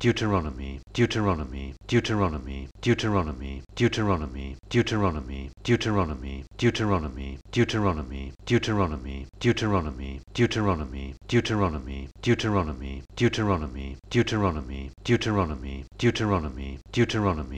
Deuteronomy, Deuteronomy, Deuteronomy, Deuteronomy, Deuteronomy, Deuteronomy, Deuteronomy, Deuteronomy, Deuteronomy, Deuteronomy, Deuteronomy, Deuteronomy, Deuteronomy, Deuteronomy, Deuteronomy, Deuteronomy, Deuteronomy, Deuteronomy, Deuteronomy,